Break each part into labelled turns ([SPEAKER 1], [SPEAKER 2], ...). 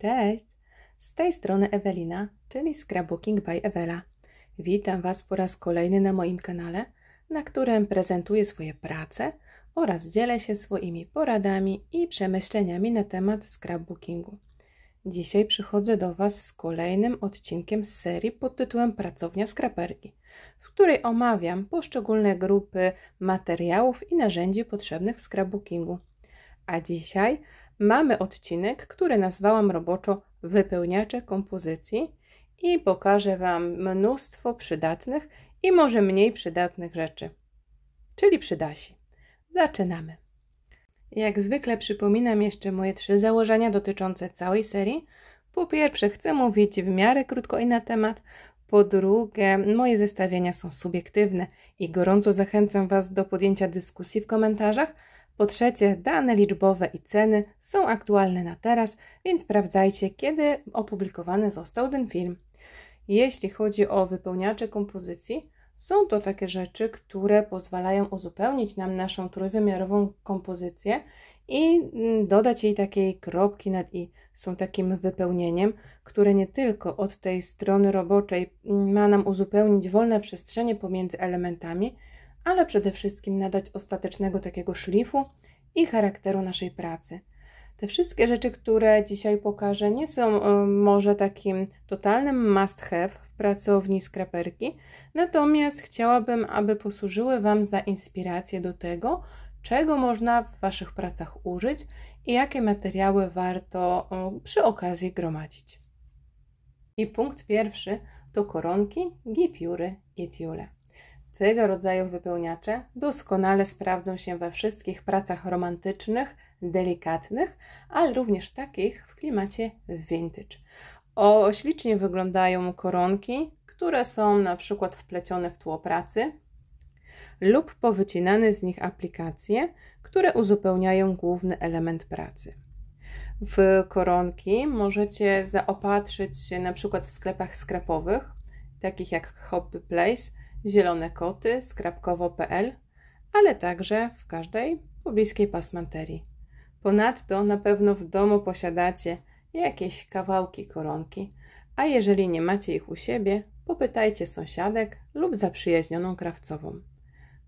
[SPEAKER 1] Cześć! Z tej strony Ewelina, czyli Scrapbooking by Ewela. Witam Was po raz kolejny na moim kanale, na którym prezentuję swoje prace oraz dzielę się swoimi poradami i przemyśleniami na temat scrapbookingu. Dzisiaj przychodzę do Was z kolejnym odcinkiem z serii pod tytułem Pracownia Skraperki, w której omawiam poszczególne grupy materiałów i narzędzi potrzebnych w scrapbookingu. A dzisiaj mamy odcinek, który nazwałam roboczo wypełniacze kompozycji i pokażę Wam mnóstwo przydatnych i może mniej przydatnych rzeczy, czyli przydasi. Zaczynamy. Jak zwykle przypominam jeszcze moje trzy założenia dotyczące całej serii. Po pierwsze, chcę mówić w miarę krótko i na temat. Po drugie, moje zestawienia są subiektywne i gorąco zachęcam Was do podjęcia dyskusji w komentarzach. Po trzecie, dane liczbowe i ceny są aktualne na teraz, więc sprawdzajcie, kiedy opublikowany został ten film. Jeśli chodzi o wypełniacze kompozycji, są to takie rzeczy, które pozwalają uzupełnić nam naszą trójwymiarową kompozycję i mm, dodać jej takiej kropki nad i. Są takim wypełnieniem, które nie tylko od tej strony roboczej mm, ma nam uzupełnić wolne przestrzenie pomiędzy elementami, ale przede wszystkim nadać ostatecznego takiego szlifu i charakteru naszej pracy. Te wszystkie rzeczy, które dzisiaj pokażę, nie są e, może takim totalnym must have w pracowni skraperki, natomiast chciałabym, aby posłużyły Wam za inspirację do tego, czego można w Waszych pracach użyć i jakie materiały warto e, przy okazji gromadzić. I punkt pierwszy to koronki, gipiury i tiule. Tego rodzaju wypełniacze doskonale sprawdzą się we wszystkich pracach romantycznych, delikatnych, ale również takich w klimacie vintage. O, ślicznie wyglądają koronki, które są na przykład wplecione w tło pracy lub powycinane z nich aplikacje, które uzupełniają główny element pracy. W koronki możecie zaopatrzyć się na przykład w sklepach skrapowych, takich jak Hobby Place, Zielone Koty skrapkowo.pl, ale także w każdej pobliskiej pasmanterii. Ponadto na pewno w domu posiadacie jakieś kawałki koronki, a jeżeli nie macie ich u siebie, popytajcie sąsiadek lub zaprzyjaźnioną krawcową.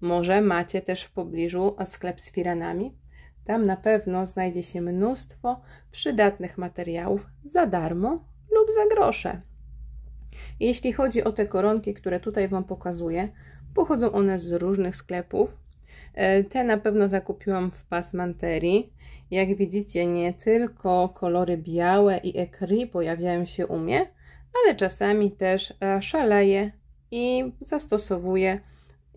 [SPEAKER 1] Może macie też w pobliżu sklep z firanami? Tam na pewno znajdzie się mnóstwo przydatnych materiałów za darmo lub za grosze. Jeśli chodzi o te koronki, które tutaj Wam pokazuję, pochodzą one z różnych sklepów. E, te na pewno zakupiłam w Pasmanterii. Jak widzicie, nie tylko kolory białe i ekry pojawiają się u mnie, ale czasami też e, szaleję i zastosowuję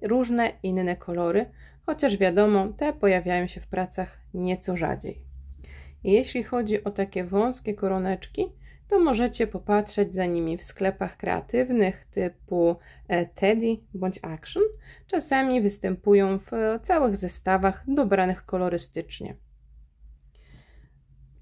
[SPEAKER 1] różne inne kolory, chociaż wiadomo, te pojawiają się w pracach nieco rzadziej. Jeśli chodzi o takie wąskie koroneczki, to możecie popatrzeć za nimi w sklepach kreatywnych typu e, Teddy bądź Action. Czasami występują w całych zestawach dobranych kolorystycznie.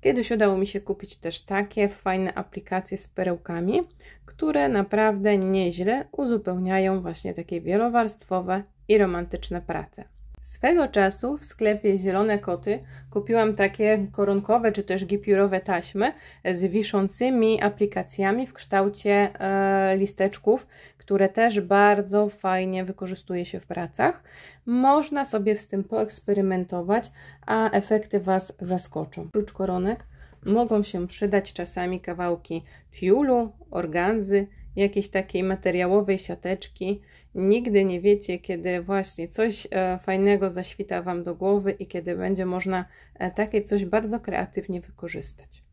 [SPEAKER 1] Kiedyś udało mi się kupić też takie fajne aplikacje z perełkami, które naprawdę nieźle uzupełniają właśnie takie wielowarstwowe i romantyczne prace. Swego czasu w sklepie Zielone Koty kupiłam takie koronkowe czy też gipiurowe taśmy z wiszącymi aplikacjami w kształcie e, listeczków, które też bardzo fajnie wykorzystuje się w pracach. Można sobie z tym poeksperymentować, a efekty Was zaskoczą. Oprócz koronek mogą się przydać czasami kawałki tiulu, organzy, jakiejś takiej materiałowej siateczki, Nigdy nie wiecie, kiedy właśnie coś e, fajnego zaświta Wam do głowy i kiedy będzie można e, takie coś bardzo kreatywnie wykorzystać.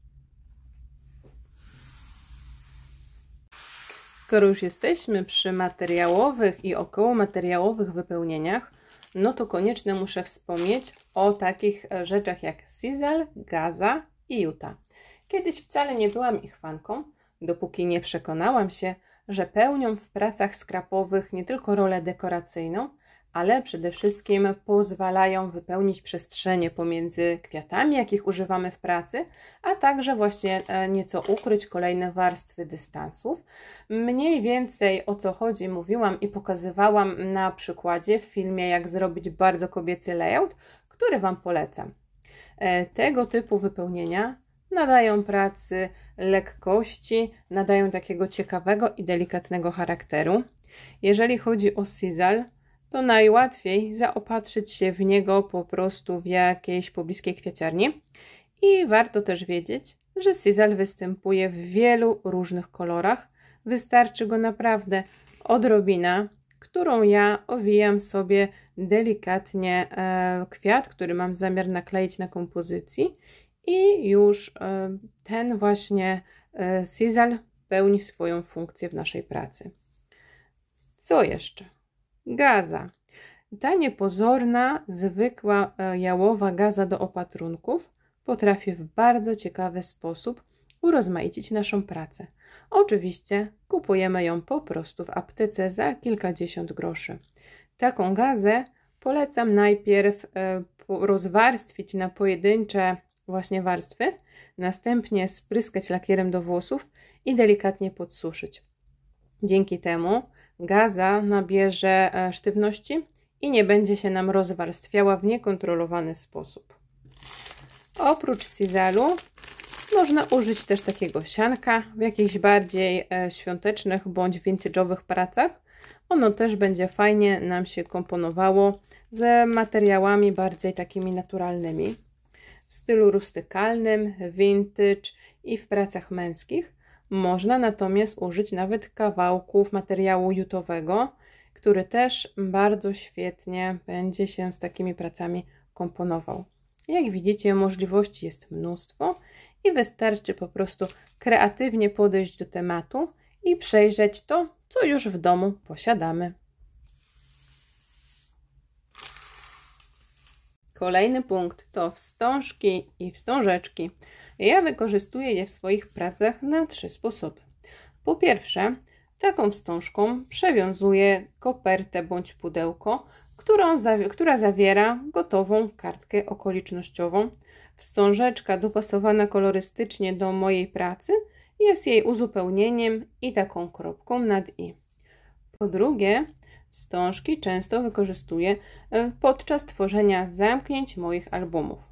[SPEAKER 1] Skoro już jesteśmy przy materiałowych i około materiałowych wypełnieniach, no to koniecznie muszę wspomnieć o takich e, rzeczach jak Sizzle, Gaza i Utah. Kiedyś wcale nie byłam ich fanką, dopóki nie przekonałam się, że pełnią w pracach skrapowych nie tylko rolę dekoracyjną, ale przede wszystkim pozwalają wypełnić przestrzenie pomiędzy kwiatami, jakich używamy w pracy, a także właśnie e, nieco ukryć kolejne warstwy dystansów. Mniej więcej o co chodzi mówiłam i pokazywałam na przykładzie w filmie jak zrobić bardzo kobiecy layout, który Wam polecam. E, tego typu wypełnienia nadają pracy lekkości, nadają takiego ciekawego i delikatnego charakteru. Jeżeli chodzi o sisal, to najłatwiej zaopatrzyć się w niego po prostu w jakiejś pobliskiej kwiaciarni. I warto też wiedzieć, że sisal występuje w wielu różnych kolorach. Wystarczy go naprawdę odrobina, którą ja owijam sobie delikatnie e, kwiat, który mam zamiar nakleić na kompozycji i już e, ten właśnie sisal e, pełni swoją funkcję w naszej pracy. Co jeszcze? Gaza. Ta niepozorna, zwykła e, jałowa gaza do opatrunków potrafi w bardzo ciekawy sposób urozmaicić naszą pracę. Oczywiście kupujemy ją po prostu w aptece za kilkadziesiąt groszy. Taką gazę polecam najpierw rozwarstwić na pojedyncze właśnie warstwy, następnie spryskać lakierem do włosów i delikatnie podsuszyć. Dzięki temu gaza nabierze e, sztywności i nie będzie się nam rozwarstwiała w niekontrolowany sposób. Oprócz sizalu można użyć też takiego sianka w jakichś bardziej e, świątecznych bądź vintage'owych pracach. Ono też będzie fajnie nam się komponowało z materiałami bardziej takimi naturalnymi w stylu rustykalnym, vintage i w pracach męskich. Można natomiast użyć nawet kawałków materiału jutowego, który też bardzo świetnie będzie się z takimi pracami komponował. Jak widzicie, możliwości jest mnóstwo i wystarczy po prostu kreatywnie podejść do tematu i przejrzeć to, co już w domu posiadamy. Kolejny punkt to wstążki i wstążeczki. Ja wykorzystuję je w swoich pracach na trzy sposoby. Po pierwsze, taką wstążką przewiązuję kopertę bądź pudełko, która, która zawiera gotową kartkę okolicznościową. Wstążeczka dopasowana kolorystycznie do mojej pracy jest jej uzupełnieniem i taką kropką nad i. Po drugie, Wstążki często wykorzystuję e, podczas tworzenia zamknięć moich albumów.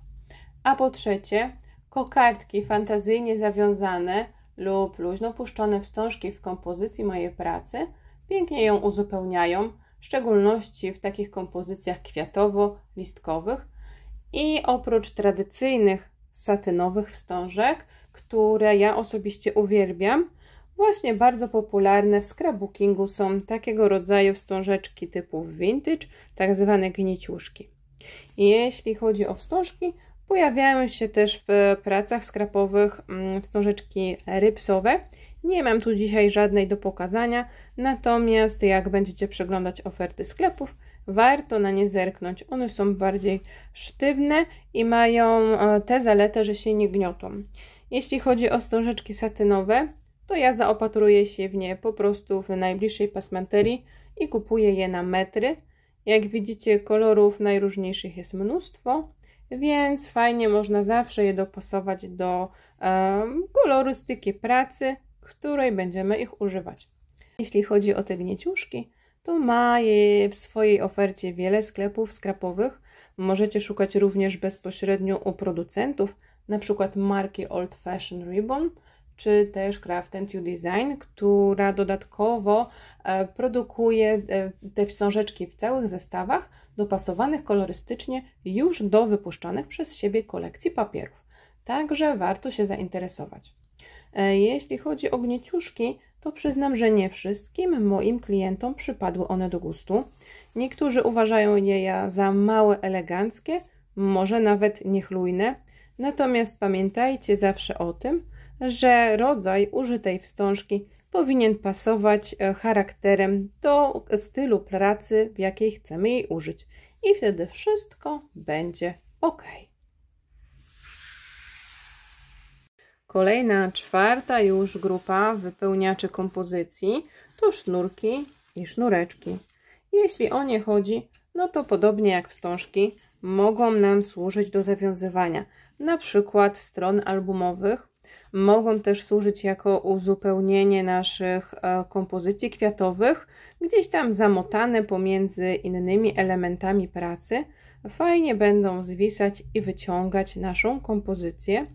[SPEAKER 1] A po trzecie, kokardki fantazyjnie zawiązane lub luźno puszczone wstążki w kompozycji mojej pracy pięknie ją uzupełniają, w szczególności w takich kompozycjach kwiatowo-listkowych i oprócz tradycyjnych satynowych wstążek, które ja osobiście uwielbiam, Właśnie bardzo popularne w scrapbookingu są takiego rodzaju wstążeczki typu vintage, tak zwane gnieciuszki. I jeśli chodzi o wstążki, pojawiają się też w pracach skrapowych mm, wstążeczki rypsowe. Nie mam tu dzisiaj żadnej do pokazania, natomiast jak będziecie przeglądać oferty sklepów, warto na nie zerknąć. One są bardziej sztywne i mają e, tę zaletę, że się nie gniotą. Jeśli chodzi o wstążeczki satynowe, to ja zaopatruję się w nie po prostu w najbliższej pasmanterii i kupuję je na metry. Jak widzicie kolorów najróżniejszych jest mnóstwo, więc fajnie można zawsze je dopasować do um, kolorystyki pracy, której będziemy ich używać. Jeśli chodzi o te gnieciuszki, to ma je w swojej ofercie wiele sklepów skrapowych. Możecie szukać również bezpośrednio u producentów, na przykład marki Old Fashion Ribbon, czy też Craft and You Design, która dodatkowo e, produkuje e, te wstążeczki w całych zestawach dopasowanych kolorystycznie już do wypuszczanych przez siebie kolekcji papierów. Także warto się zainteresować. E, jeśli chodzi o gnieciuszki, to przyznam, że nie wszystkim moim klientom przypadły one do gustu. Niektórzy uważają je za małe, eleganckie, może nawet niechlujne. Natomiast pamiętajcie zawsze o tym, że rodzaj użytej wstążki powinien pasować e, charakterem do stylu pracy, w jakiej chcemy jej użyć. I wtedy wszystko będzie ok. Kolejna, czwarta już grupa wypełniaczy kompozycji to sznurki i sznureczki. Jeśli o nie chodzi, no to podobnie jak wstążki, mogą nam służyć do zawiązywania na przykład stron albumowych Mogą też służyć jako uzupełnienie naszych e, kompozycji kwiatowych, gdzieś tam zamotane pomiędzy innymi elementami pracy. Fajnie będą zwisać i wyciągać naszą kompozycję.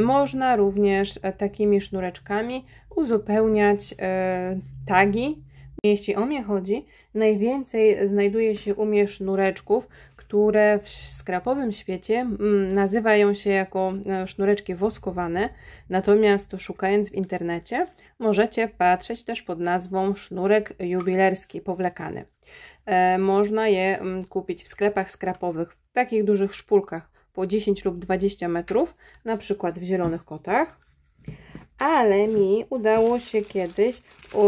[SPEAKER 1] Można również e, takimi sznureczkami uzupełniać e, tagi. Jeśli o mnie chodzi, najwięcej znajduje się u mnie sznureczków, które w skrapowym świecie mm, nazywają się jako e, sznureczki woskowane, natomiast szukając w internecie możecie patrzeć też pod nazwą sznurek jubilerski powlekany. E, można je mm, kupić w sklepach skrapowych, w takich dużych szpulkach po 10 lub 20 metrów, na przykład w Zielonych Kotach ale mi udało się kiedyś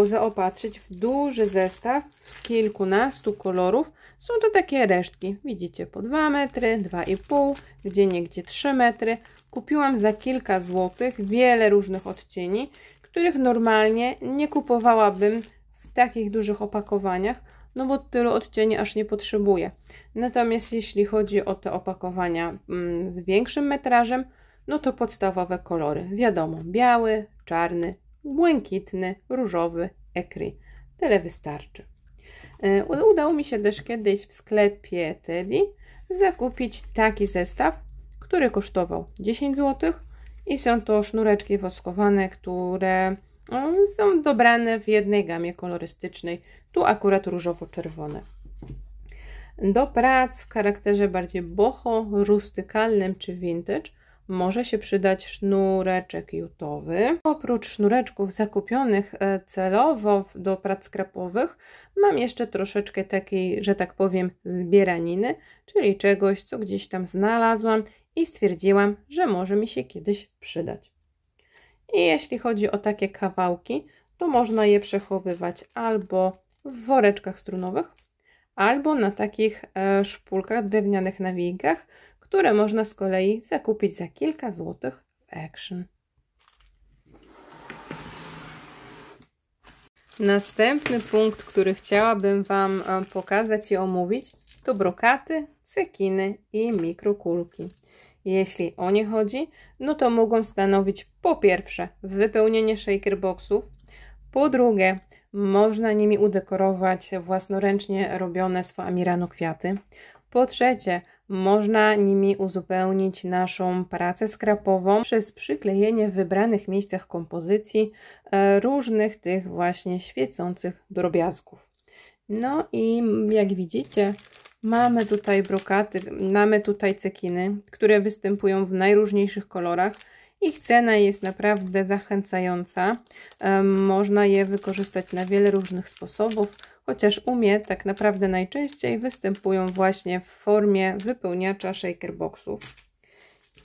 [SPEAKER 1] zaopatrzyć w duży zestaw kilkunastu kolorów. Są to takie resztki, widzicie, po 2 metry, 2,5, gdzie niegdzie 3 metry. Kupiłam za kilka złotych wiele różnych odcieni, których normalnie nie kupowałabym w takich dużych opakowaniach, no bo tylu odcieni aż nie potrzebuję. Natomiast jeśli chodzi o te opakowania mm, z większym metrażem, no to podstawowe kolory. Wiadomo, biały, czarny, błękitny, różowy, ekry. Tyle wystarczy. E, udało mi się też kiedyś w sklepie Teddy zakupić taki zestaw, który kosztował 10 zł i są to sznureczki woskowane, które e, są dobrane w jednej gamie kolorystycznej, tu akurat różowo-czerwone. Do prac w charakterze bardziej boho, rustykalnym czy vintage może się przydać sznureczek jutowy. Oprócz sznureczków zakupionych e, celowo do prac skrapowych, mam jeszcze troszeczkę takiej, że tak powiem, zbieraniny, czyli czegoś, co gdzieś tam znalazłam i stwierdziłam, że może mi się kiedyś przydać. I jeśli chodzi o takie kawałki, to można je przechowywać albo w woreczkach strunowych, albo na takich e, szpulkach, drewnianych nawijkach, które można z kolei zakupić za kilka złotych w Action. Następny punkt, który chciałabym Wam e, pokazać i omówić, to brokaty, cekiny i mikrokulki. Jeśli o nie chodzi, no to mogą stanowić po pierwsze wypełnienie shaker boxów, po drugie można nimi udekorować własnoręcznie robione z kwiaty, po trzecie można nimi uzupełnić naszą pracę skrapową przez przyklejenie w wybranych miejscach kompozycji e, różnych tych właśnie świecących drobiazgów. No i jak widzicie, mamy tutaj brokaty, mamy tutaj cekiny, które występują w najróżniejszych kolorach. Ich cena jest naprawdę zachęcająca. E, można je wykorzystać na wiele różnych sposobów chociaż u mnie tak naprawdę najczęściej występują właśnie w formie wypełniacza shaker boxów.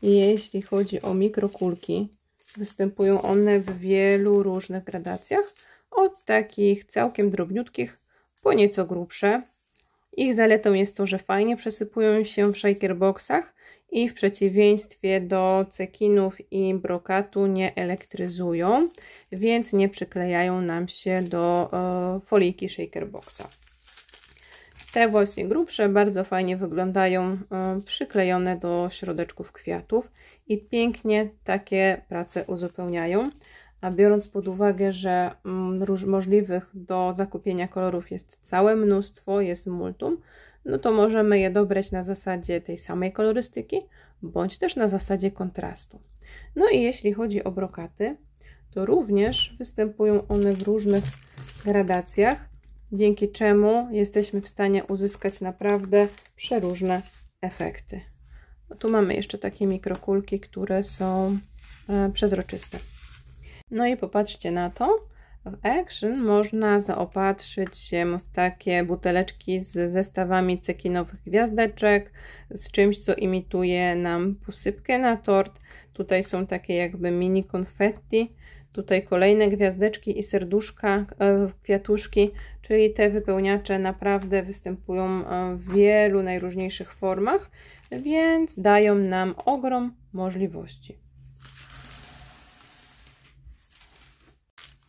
[SPEAKER 1] Jeśli chodzi o mikrokulki, występują one w wielu różnych gradacjach, od takich całkiem drobniutkich po nieco grubsze. Ich zaletą jest to, że fajnie przesypują się w shaker boxach i w przeciwieństwie do cekinów i brokatu nie elektryzują więc nie przyklejają nam się do e, foliki shaker boxa. Te właśnie grubsze bardzo fajnie wyglądają e, przyklejone do środeczków kwiatów i pięknie takie prace uzupełniają. A biorąc pod uwagę, że mm, możliwych do zakupienia kolorów jest całe mnóstwo, jest multum, no to możemy je dobrać na zasadzie tej samej kolorystyki, bądź też na zasadzie kontrastu. No i jeśli chodzi o brokaty, to również występują one w różnych gradacjach, dzięki czemu jesteśmy w stanie uzyskać naprawdę przeróżne efekty. No tu mamy jeszcze takie mikrokulki, które są e, przezroczyste. No i popatrzcie na to. W Action można zaopatrzyć się w takie buteleczki z zestawami cekinowych gwiazdeczek, z czymś, co imituje nam posypkę na tort. Tutaj są takie jakby mini konfetti, Tutaj kolejne gwiazdeczki i serduszka, e, kwiatuszki, czyli te wypełniacze naprawdę występują e, w wielu najróżniejszych formach, więc dają nam ogrom możliwości.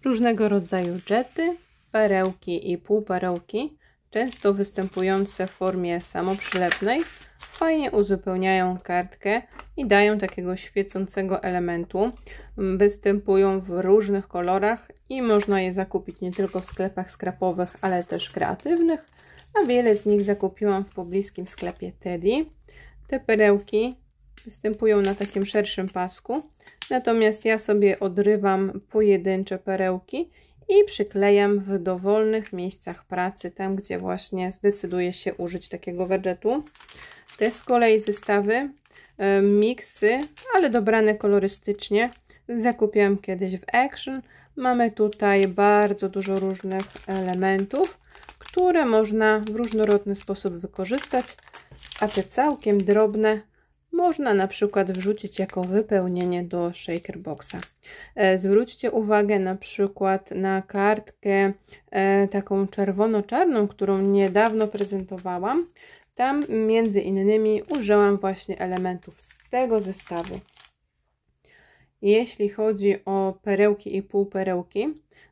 [SPEAKER 1] Różnego rodzaju dżety, perełki i półperełki, często występujące w formie samoprzylepnej, fajnie uzupełniają kartkę i dają takiego świecącego elementu występują w różnych kolorach i można je zakupić nie tylko w sklepach skrapowych, ale też kreatywnych, a wiele z nich zakupiłam w pobliskim sklepie Teddy. Te perełki występują na takim szerszym pasku, natomiast ja sobie odrywam pojedyncze perełki i przyklejam w dowolnych miejscach pracy, tam gdzie właśnie zdecyduję się użyć takiego gadżetu. Te z kolei zestawy, e, miksy, ale dobrane kolorystycznie, zakupiłam kiedyś w Action. Mamy tutaj bardzo dużo różnych elementów, które można w różnorodny sposób wykorzystać, a te całkiem drobne można na przykład wrzucić jako wypełnienie do shaker boxa. E, zwróćcie uwagę na przykład na kartkę e, taką czerwono-czarną, którą niedawno prezentowałam. Tam między innymi użyłam właśnie elementów z tego zestawu. Jeśli chodzi o perełki i półperełki,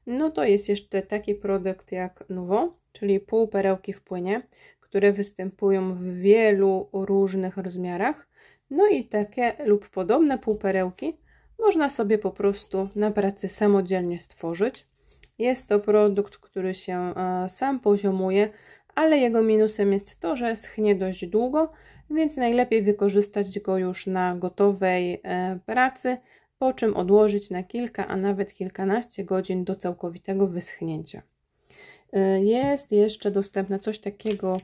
[SPEAKER 1] no to jest jeszcze taki produkt jak Nuvo, czyli półperełki w płynie, które występują w wielu różnych rozmiarach. No i takie lub podobne półperełki można sobie po prostu na pracy samodzielnie stworzyć. Jest to produkt, który się e, sam poziomuje, ale jego minusem jest to, że schnie dość długo, więc najlepiej wykorzystać go już na gotowej e, pracy po czym odłożyć na kilka, a nawet kilkanaście godzin do całkowitego wyschnięcia. Y, jest jeszcze dostępne coś takiego,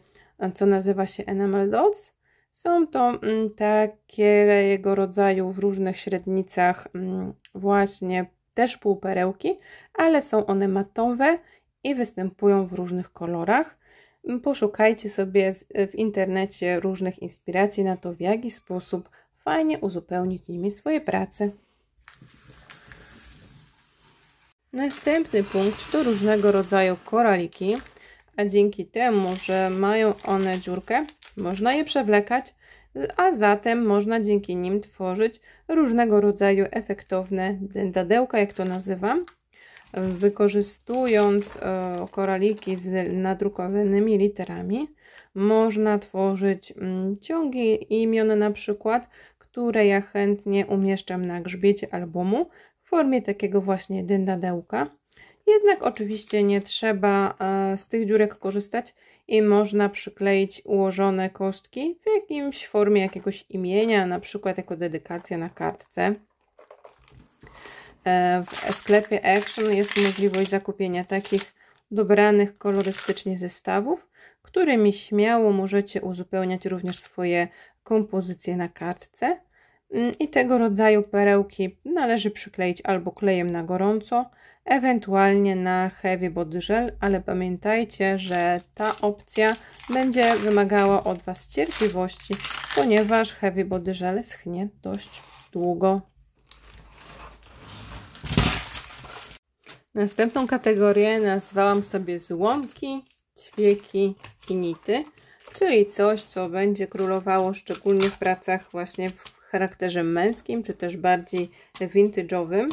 [SPEAKER 1] y, co nazywa się enamel dots. Są to mm, takiego rodzaju w różnych średnicach mm, właśnie też półperełki, ale są one matowe i występują w różnych kolorach. Mm, poszukajcie sobie y, w internecie różnych inspiracji na to, w jaki sposób fajnie uzupełnić nimi swoje prace. Następny punkt to różnego rodzaju koraliki, a dzięki temu, że mają one dziurkę, można je przewlekać, a zatem można dzięki nim tworzyć różnego rodzaju efektowne dadełka, jak to nazywam. Wykorzystując e, koraliki z nadrukowanymi literami, można tworzyć mm, ciągi imion na przykład, które ja chętnie umieszczam na grzbiecie albumu, w formie takiego właśnie dyndadełka. Jednak oczywiście nie trzeba e, z tych dziurek korzystać i można przykleić ułożone kostki w jakimś formie jakiegoś imienia, na przykład jako dedykacja na kartce. E, w sklepie Action jest możliwość zakupienia takich dobranych kolorystycznie zestawów, którymi śmiało możecie uzupełniać również swoje kompozycje na kartce. Mm, i tego rodzaju perełki należy przykleić albo klejem na gorąco, ewentualnie na heavy body gel, ale pamiętajcie, że ta opcja będzie wymagała od Was cierpliwości, ponieważ heavy body gel schnie dość długo. Następną kategorię nazwałam sobie złomki, ćwieki i nity, czyli coś, co będzie królowało szczególnie w pracach właśnie w charakterze męskim, czy też bardziej vintage'owym,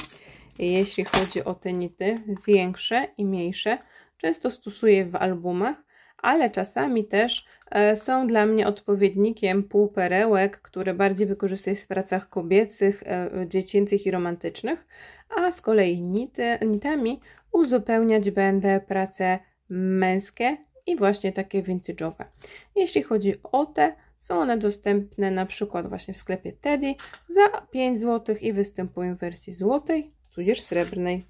[SPEAKER 1] jeśli chodzi o te nity większe i mniejsze. Często stosuję w albumach, ale czasami też e, są dla mnie odpowiednikiem półperełek, które bardziej wykorzystuję w pracach kobiecych, e, dziecięcych i romantycznych, a z kolei nity, nitami uzupełniać będę prace męskie i właśnie takie vintage'owe. Jeśli chodzi o te są one dostępne na przykład właśnie w sklepie Teddy za 5 zł i występują w wersji złotej tudzież srebrnej.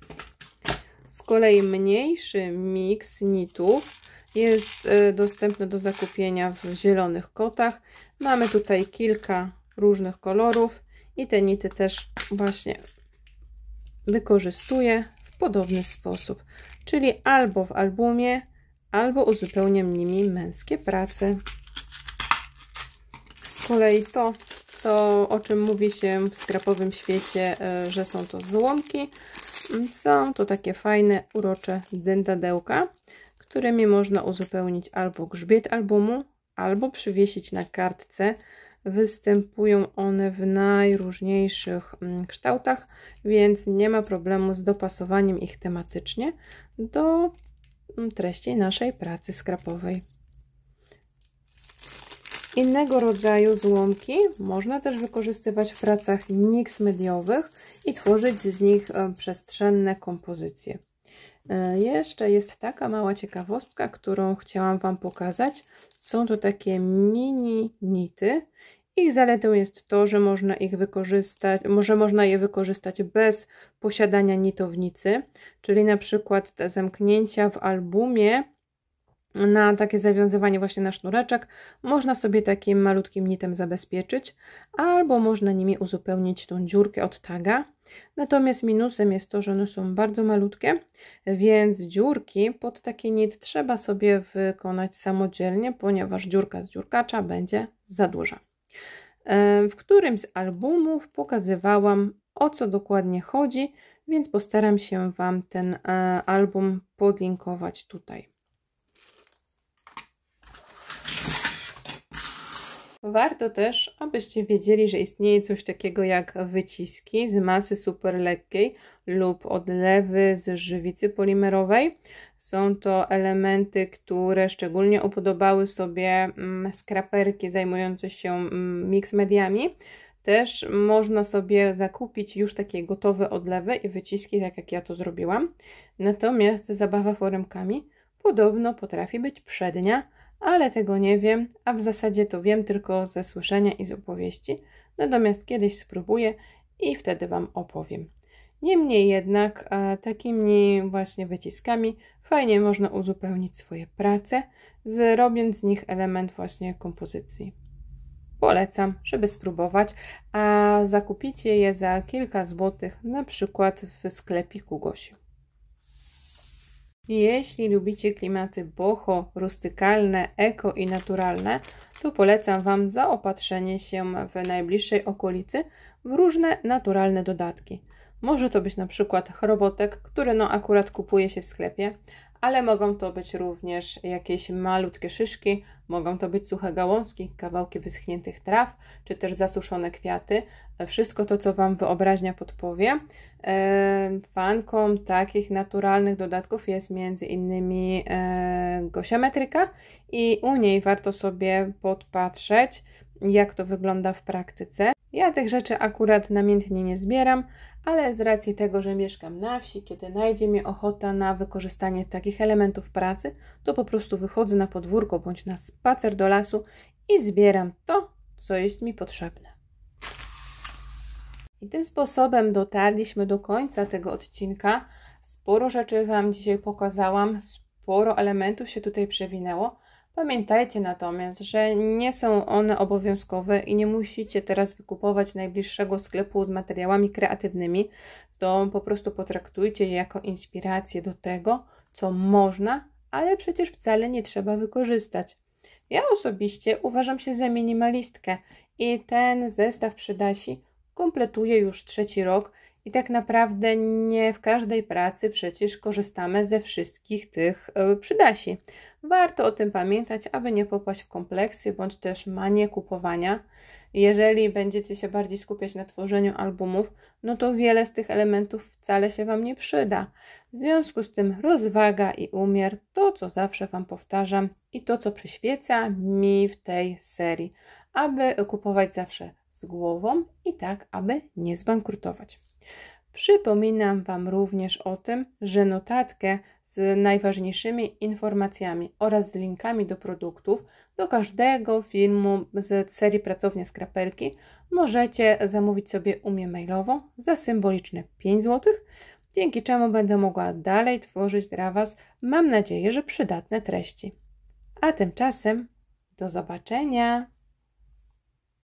[SPEAKER 1] Z kolei mniejszy miks nitów jest y, dostępny do zakupienia w zielonych kotach. Mamy tutaj kilka różnych kolorów i te nity też właśnie wykorzystuję w podobny sposób, czyli albo w albumie, albo uzupełniam nimi męskie prace z kolei to, co, o czym mówi się w skrapowym świecie, e, że są to złomki, są to takie fajne, urocze dętadełka, którymi można uzupełnić albo grzbiet albumu, albo przywiesić na kartce. Występują one w najróżniejszych mm, kształtach, więc nie ma problemu z dopasowaniem ich tematycznie do mm, treści naszej pracy skrapowej. Innego rodzaju złomki można też wykorzystywać w pracach miks mediowych i tworzyć z nich e, przestrzenne kompozycje. E, jeszcze jest taka mała ciekawostka, którą chciałam Wam pokazać. Są to takie mini nity. Ich zaletą jest to, że można ich wykorzystać, może można je wykorzystać bez posiadania nitownicy, czyli na przykład te zamknięcia w albumie na takie zawiązywanie właśnie na sznureczek można sobie takim malutkim nitem zabezpieczyć albo można nimi uzupełnić tą dziurkę od taga. Natomiast minusem jest to, że one są bardzo malutkie, więc dziurki pod taki nit trzeba sobie wykonać samodzielnie, ponieważ dziurka z dziurkacza będzie za duża. E, w którymś z albumów pokazywałam o co dokładnie chodzi, więc postaram się Wam ten e, album podlinkować tutaj. Warto też, abyście wiedzieli, że istnieje coś takiego jak wyciski z masy superlekkiej lub odlewy z żywicy polimerowej. Są to elementy, które szczególnie upodobały sobie mm, skraperki zajmujące się mm, mix mediami. Też można sobie zakupić już takie gotowe odlewy i wyciski, tak jak ja to zrobiłam. Natomiast zabawa foremkami podobno potrafi być przednia ale tego nie wiem, a w zasadzie to wiem tylko ze słyszenia i z opowieści, natomiast kiedyś spróbuję i wtedy Wam opowiem. Niemniej jednak takimi właśnie wyciskami fajnie można uzupełnić swoje prace, zrobiąc z nich element właśnie kompozycji. Polecam, żeby spróbować, a zakupicie je za kilka złotych na przykład w sklepiku Gosiu. Jeśli lubicie klimaty boho, rustykalne, eko i naturalne, to polecam Wam zaopatrzenie się w najbliższej okolicy w różne naturalne dodatki. Może to być na przykład chrobotek, który no akurat kupuje się w sklepie, ale mogą to być również jakieś malutkie szyszki, mogą to być suche gałązki, kawałki wyschniętych traw, czy też zasuszone kwiaty. Wszystko to, co Wam wyobraźnia podpowie. Fanką takich naturalnych dodatków jest między innymi Gosia Metryka i u niej warto sobie podpatrzeć, jak to wygląda w praktyce. Ja tych rzeczy akurat namiętnie nie zbieram, ale z racji tego, że mieszkam na wsi, kiedy najdzie mi ochota na wykorzystanie takich elementów pracy, to po prostu wychodzę na podwórko bądź na spacer do lasu i zbieram to, co jest mi potrzebne. I tym sposobem dotarliśmy do końca tego odcinka. Sporo rzeczy Wam dzisiaj pokazałam, sporo elementów się tutaj przewinęło. Pamiętajcie natomiast, że nie są one obowiązkowe i nie musicie teraz wykupować najbliższego sklepu z materiałami kreatywnymi, to po prostu potraktujcie je jako inspirację do tego, co można, ale przecież wcale nie trzeba wykorzystać. Ja osobiście uważam się za minimalistkę i ten zestaw się kompletuje już trzeci rok i tak naprawdę nie w każdej pracy przecież korzystamy ze wszystkich tych e, przydasi. Warto o tym pamiętać, aby nie popaść w kompleksy bądź też manię kupowania. Jeżeli będziecie się bardziej skupiać na tworzeniu albumów, no to wiele z tych elementów wcale się Wam nie przyda. W związku z tym rozwaga i umiar to, co zawsze Wam powtarzam i to, co przyświeca mi w tej serii, aby kupować zawsze z głową i tak, aby nie zbankrutować. Przypominam Wam również o tym, że notatkę z najważniejszymi informacjami oraz linkami do produktów do każdego filmu z serii Pracownia Skraperki możecie zamówić sobie u mnie mailowo za symboliczne 5 zł, dzięki czemu będę mogła dalej tworzyć dla Was, mam nadzieję, że przydatne treści. A tymczasem do zobaczenia!